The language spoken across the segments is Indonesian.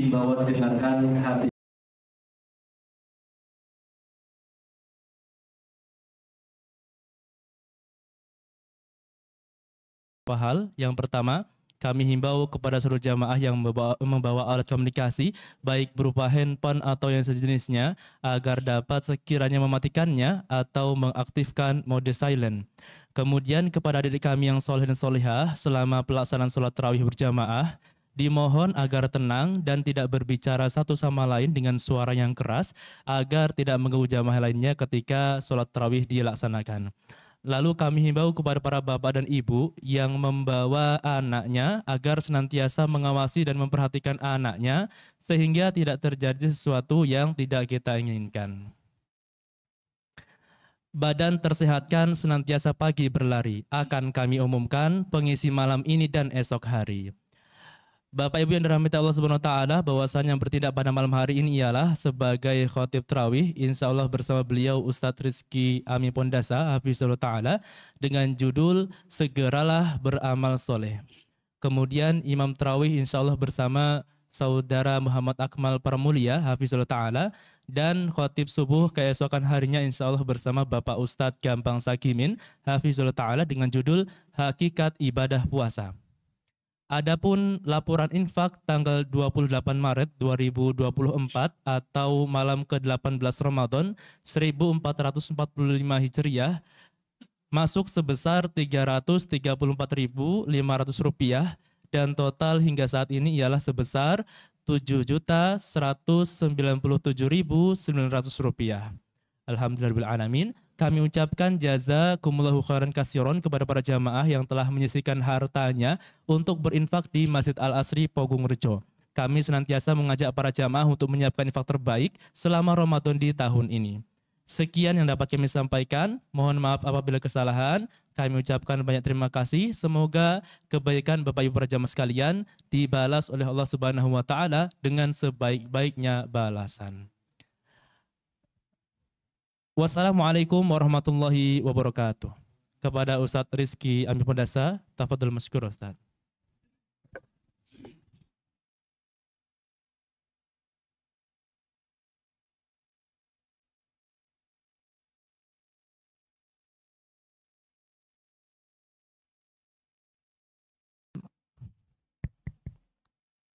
imbauan dengarkan hati hal. Yang pertama, kami himbau kepada seluruh jamaah yang membawa, membawa alat komunikasi, baik berupa handphone atau yang sejenisnya, agar dapat sekiranya mematikannya atau mengaktifkan mode silent. Kemudian kepada adik kami yang soleh dan solehah, selama pelaksanaan sholat terawih berjamaah, Dimohon agar tenang dan tidak berbicara satu sama lain dengan suara yang keras agar tidak mengganggu jamaah lainnya ketika sholat terawih dilaksanakan. Lalu kami himbau kepada para bapak dan ibu yang membawa anaknya agar senantiasa mengawasi dan memperhatikan anaknya sehingga tidak terjadi sesuatu yang tidak kita inginkan. Badan tersehatkan senantiasa pagi berlari. Akan kami umumkan pengisi malam ini dan esok hari. Bapak Ibu yang dirahmati Allah Subhanahu wa taala, bahwasanya yang bertindak pada malam hari ini ialah sebagai khatib tarawih insyaallah bersama beliau Ustaz Rizki Ami Pondasa Hafizullah taala dengan judul Segeralah Beramal Soleh. Kemudian imam tarawih insyaallah bersama Saudara Muhammad Akmal Permulia Hafizullah taala dan khotib subuh keesokan harinya insyaallah bersama Bapak Ustadz Gampang Sakimin Hafizullah Ta'ala dengan judul Hakikat Ibadah Puasa. Adapun laporan infak tanggal 28 Maret 2024 atau malam ke-18 Ramadan 1445 Hijriah masuk sebesar Rp334.500 dan total hingga saat ini ialah sebesar Rp7.197.900. Alhamdulillah alamin. Kami ucapkan jazakumullahu khairan kasiron kepada para jamaah yang telah menyisikan hartanya untuk berinfak di Masjid Al-Asri Pogung Rejo. Kami senantiasa mengajak para jamaah untuk menyiapkan infak terbaik selama Ramadan di tahun ini. Sekian yang dapat kami sampaikan. Mohon maaf apabila kesalahan. Kami ucapkan banyak terima kasih. Semoga kebaikan Bapak Ibu para jamaah sekalian dibalas oleh Allah Subhanahu wa taala dengan sebaik-baiknya balasan. Wassalamualaikum warahmatullahi wabarakatuh. Kepada Ustadz Rizki Amir Pondasa, Tafadul masykur Ustadz.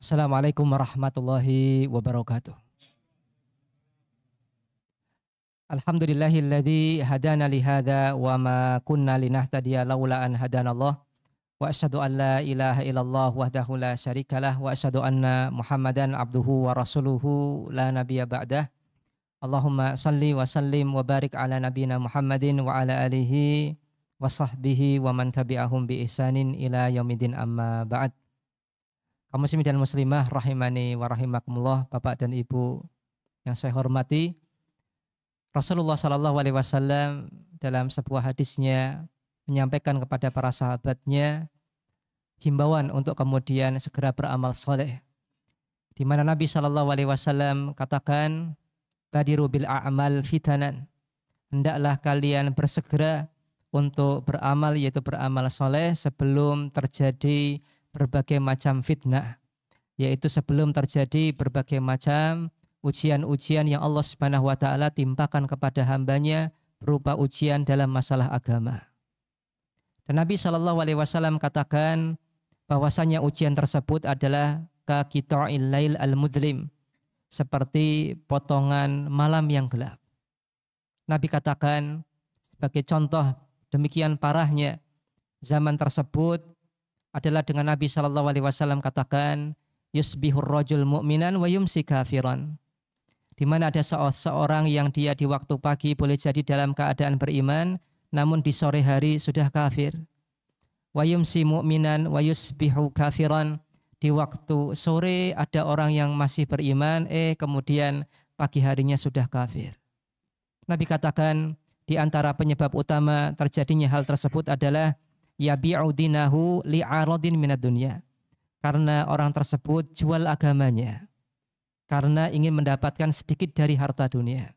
Assalamualaikum warahmatullahi wabarakatuh. Alhamdulillahilladzi hadana li hadza wa ma kunna linahtadiya laula an hadanallah wa asyhadu an la ilaha illallah wahdahu la syarikalah wa asyhadu anna Muhammadan abduhu wa rasuluhu la nabiyya ba'dah Allahumma salli wa sallim wa barik ala nabiyyina Muhammadin wa ala alihi wa sahbihi wa man tabi'ahum bi ihsanin ila yaumidin amma ba'd Kaum muslimin dan muslimah rahimani wa rahimakumullah Bapak dan Ibu yang saya hormati Rasulullah Shallallahu Alaihi Wasallam dalam sebuah hadisnya menyampaikan kepada para sahabatnya himbauan untuk kemudian segera beramal soleh. Di mana Nabi Shallallahu Alaihi Wasallam katakan, "Badiru bil a'mal fitanan." Hendaklah kalian bersegera untuk beramal yaitu beramal soleh sebelum terjadi berbagai macam fitnah, yaitu sebelum terjadi berbagai macam ujian-ujian yang Allah Subhanahu wa taala timpakan kepada hambanya berupa ujian dalam masalah agama. Dan Nabi Shallallahu alaihi wasallam katakan bahwasanya ujian tersebut adalah ka lail al-mudlim seperti potongan malam yang gelap. Nabi katakan sebagai contoh demikian parahnya zaman tersebut adalah dengan Nabi Shallallahu alaihi wasallam katakan yusbihur rajul mu'minan wa yumsi kafiran di mana ada seorang yang dia di waktu pagi boleh jadi dalam keadaan beriman, namun di sore hari sudah kafir. Wayum si mu'minan bihu kafiran. Di waktu sore ada orang yang masih beriman, eh kemudian pagi harinya sudah kafir. Nabi katakan di antara penyebab utama terjadinya hal tersebut adalah yabi'u dinahu li'aradin minad dunya. Karena orang tersebut jual agamanya karena ingin mendapatkan sedikit dari harta dunia.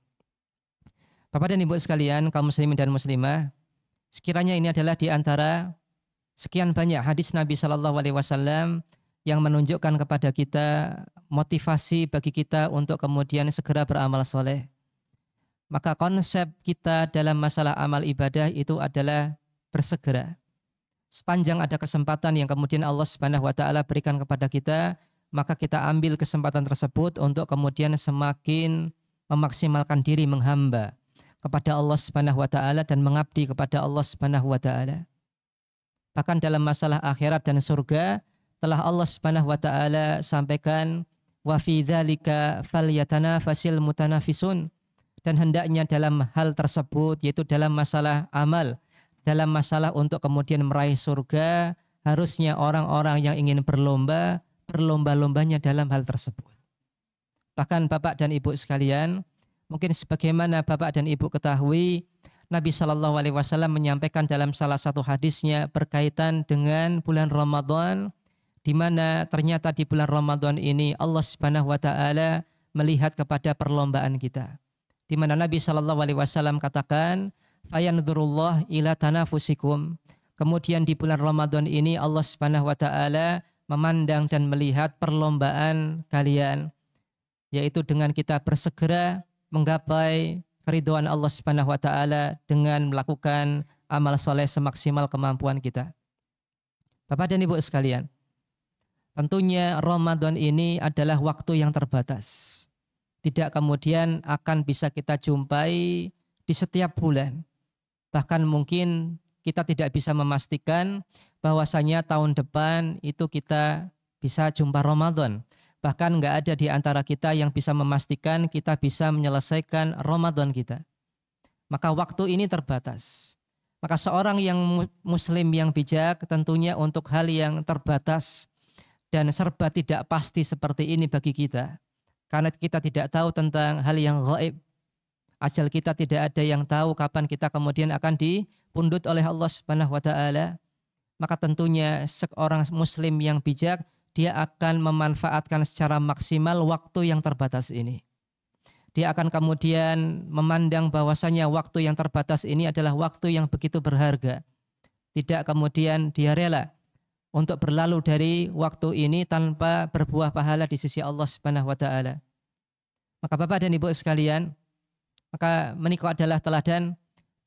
Bapak dan Ibu sekalian, kaum muslimin dan muslimah, sekiranya ini adalah di antara sekian banyak hadis Nabi Shallallahu alaihi wasallam yang menunjukkan kepada kita motivasi bagi kita untuk kemudian segera beramal soleh. Maka konsep kita dalam masalah amal ibadah itu adalah bersegera. Sepanjang ada kesempatan yang kemudian Allah Subhanahu wa taala berikan kepada kita, maka kita ambil kesempatan tersebut untuk kemudian semakin memaksimalkan diri menghamba kepada Allah Subhanahu wa taala dan mengabdi kepada Allah Subhanahu wa taala. Bahkan dalam masalah akhirat dan surga telah Allah Subhanahu wa taala sampaikan wa fi dzalika falyatanafasil mutanafisun dan hendaknya dalam hal tersebut yaitu dalam masalah amal dalam masalah untuk kemudian meraih surga harusnya orang-orang yang ingin berlomba berlomba-lombanya dalam hal tersebut. Bahkan Bapak dan Ibu sekalian, mungkin sebagaimana Bapak dan Ibu ketahui, Nabi Shallallahu Alaihi Wasallam menyampaikan dalam salah satu hadisnya berkaitan dengan bulan Ramadan, di mana ternyata di bulan Ramadan ini Allah Subhanahu Wa Taala melihat kepada perlombaan kita. Di mana Nabi Shallallahu Alaihi Wasallam katakan, "Fayanzurullah ila tanafusikum." Kemudian di bulan Ramadan ini Allah Subhanahu Wa Taala memandang dan melihat perlombaan kalian yaitu dengan kita bersegera menggapai keriduan Allah Subhanahu wa taala dengan melakukan amal soleh semaksimal kemampuan kita. Bapak dan Ibu sekalian, tentunya Ramadan ini adalah waktu yang terbatas. Tidak kemudian akan bisa kita jumpai di setiap bulan. Bahkan mungkin kita tidak bisa memastikan bahwasanya tahun depan itu kita bisa jumpa Ramadan. Bahkan nggak ada di antara kita yang bisa memastikan kita bisa menyelesaikan Ramadan kita. Maka waktu ini terbatas. Maka seorang yang muslim yang bijak tentunya untuk hal yang terbatas dan serba tidak pasti seperti ini bagi kita. Karena kita tidak tahu tentang hal yang gaib. Ajal kita tidak ada yang tahu kapan kita kemudian akan di pundut oleh Allah Subhanahu wa taala, maka tentunya seorang muslim yang bijak dia akan memanfaatkan secara maksimal waktu yang terbatas ini. Dia akan kemudian memandang bahwasanya waktu yang terbatas ini adalah waktu yang begitu berharga. Tidak kemudian dia rela untuk berlalu dari waktu ini tanpa berbuah pahala di sisi Allah Subhanahu wa taala. Maka Bapak dan Ibu sekalian, maka menikah adalah teladan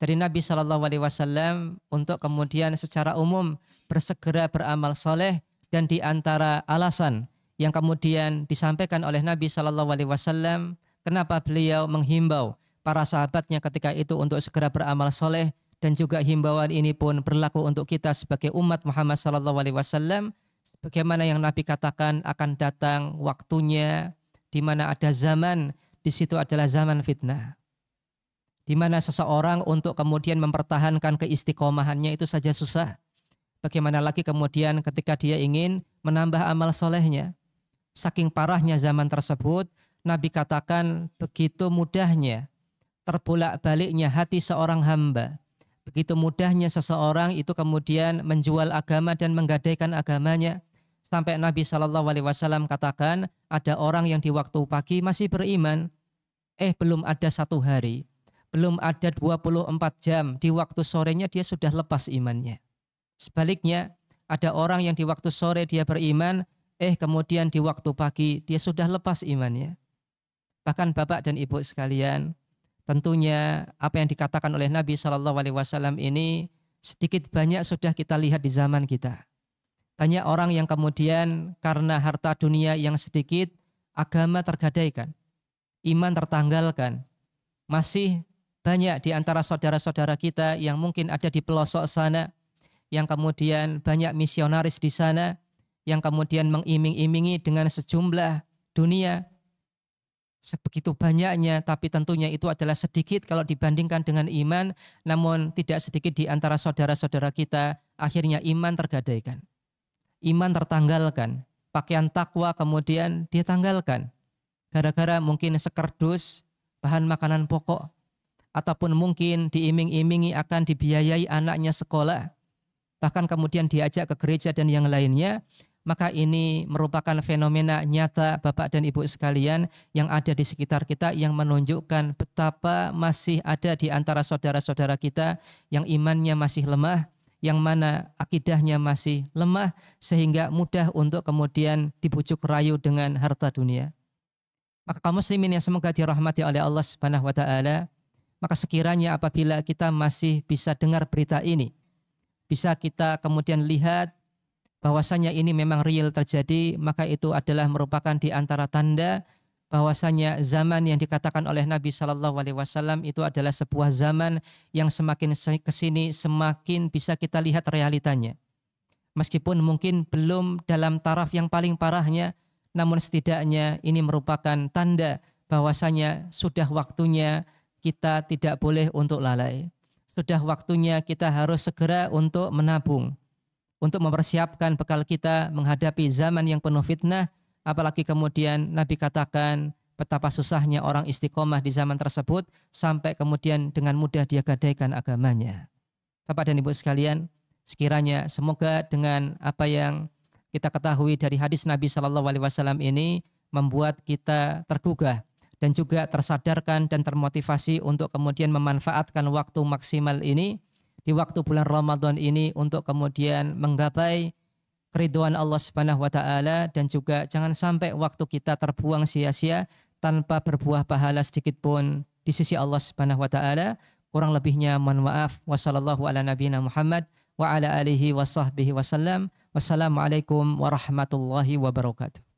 dari Nabi Shallallahu Alaihi Wasallam untuk kemudian secara umum bersegera beramal soleh dan diantara alasan yang kemudian disampaikan oleh Nabi Shallallahu Alaihi Wasallam kenapa beliau menghimbau para sahabatnya ketika itu untuk segera beramal soleh dan juga himbauan ini pun berlaku untuk kita sebagai umat Muhammad Shallallahu Alaihi Wasallam Bagaimana yang Nabi katakan akan datang waktunya di mana ada zaman di situ adalah zaman fitnah di mana seseorang untuk kemudian mempertahankan keistiqomahannya itu saja susah. Bagaimana lagi kemudian ketika dia ingin menambah amal solehnya. Saking parahnya zaman tersebut, Nabi katakan begitu mudahnya terbolak baliknya hati seorang hamba. Begitu mudahnya seseorang itu kemudian menjual agama dan menggadaikan agamanya. Sampai Nabi Shallallahu Alaihi Wasallam katakan ada orang yang di waktu pagi masih beriman, eh belum ada satu hari belum ada 24 jam di waktu sorenya dia sudah lepas imannya. Sebaliknya, ada orang yang di waktu sore dia beriman, eh kemudian di waktu pagi dia sudah lepas imannya. Bahkan Bapak dan Ibu sekalian, tentunya apa yang dikatakan oleh Nabi Shallallahu alaihi wasallam ini sedikit banyak sudah kita lihat di zaman kita. Banyak orang yang kemudian karena harta dunia yang sedikit agama tergadaikan, iman tertanggalkan, masih banyak di antara saudara-saudara kita yang mungkin ada di pelosok sana, yang kemudian banyak misionaris di sana, yang kemudian mengiming-imingi dengan sejumlah dunia sebegitu banyaknya, tapi tentunya itu adalah sedikit kalau dibandingkan dengan iman, namun tidak sedikit di antara saudara-saudara kita akhirnya iman tergadaikan. Iman tertanggalkan, pakaian takwa kemudian ditanggalkan. Gara-gara mungkin sekerdus bahan makanan pokok ataupun mungkin diiming-imingi akan dibiayai anaknya sekolah, bahkan kemudian diajak ke gereja dan yang lainnya, maka ini merupakan fenomena nyata Bapak dan Ibu sekalian yang ada di sekitar kita yang menunjukkan betapa masih ada di antara saudara-saudara kita yang imannya masih lemah, yang mana akidahnya masih lemah sehingga mudah untuk kemudian dibujuk rayu dengan harta dunia. Maka kaum muslimin yang semoga dirahmati oleh Allah Subhanahu wa taala, maka sekiranya apabila kita masih bisa dengar berita ini, bisa kita kemudian lihat bahwasanya ini memang real terjadi, maka itu adalah merupakan di antara tanda bahwasanya zaman yang dikatakan oleh Nabi Shallallahu Alaihi Wasallam itu adalah sebuah zaman yang semakin kesini semakin bisa kita lihat realitanya. Meskipun mungkin belum dalam taraf yang paling parahnya, namun setidaknya ini merupakan tanda bahwasanya sudah waktunya kita tidak boleh untuk lalai. Sudah waktunya kita harus segera untuk menabung, untuk mempersiapkan bekal kita menghadapi zaman yang penuh fitnah, apalagi kemudian Nabi katakan betapa susahnya orang istiqomah di zaman tersebut sampai kemudian dengan mudah dia gadaikan agamanya. Bapak dan Ibu sekalian, sekiranya semoga dengan apa yang kita ketahui dari hadis Nabi Shallallahu Alaihi Wasallam ini membuat kita tergugah dan juga tersadarkan dan termotivasi untuk kemudian memanfaatkan waktu maksimal ini di waktu bulan Ramadan ini untuk kemudian menggapai keriduan Allah Subhanahu wa taala dan juga jangan sampai waktu kita terbuang sia-sia tanpa berbuah pahala sedikit pun di sisi Allah Subhanahu wa taala. Kurang lebihnya mohon maaf. wasallallahu ala nabiyina Muhammad wa ala alihi wasallam. Wassalamualaikum warahmatullahi wabarakatuh.